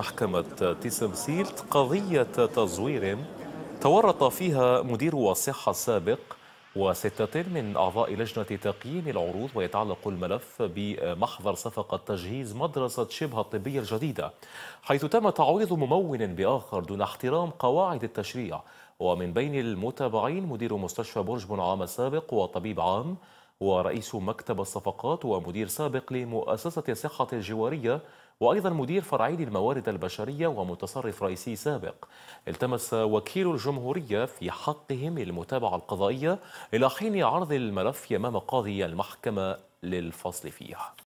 محكمة تيسمسيلت قضية تزوير تورط فيها مدير الصحة السابق وستة من أعضاء لجنة تقييم العروض ويتعلق الملف بمحضر صفقة تجهيز مدرسة شبه الطبية الجديدة حيث تم تعويض ممون بآخر دون احترام قواعد التشريع ومن بين المتابعين مدير مستشفى برج عام السابق وطبيب عام ورئيس مكتب الصفقات ومدير سابق لمؤسسة الصحة الجوارية وأيضا مدير فرعي للموارد البشرية ومتصرف رئيسي سابق التمس وكيل الجمهورية في حقهم المتابعة القضائية إلى حين عرض الملف أمام قاضي المحكمة للفصل فيه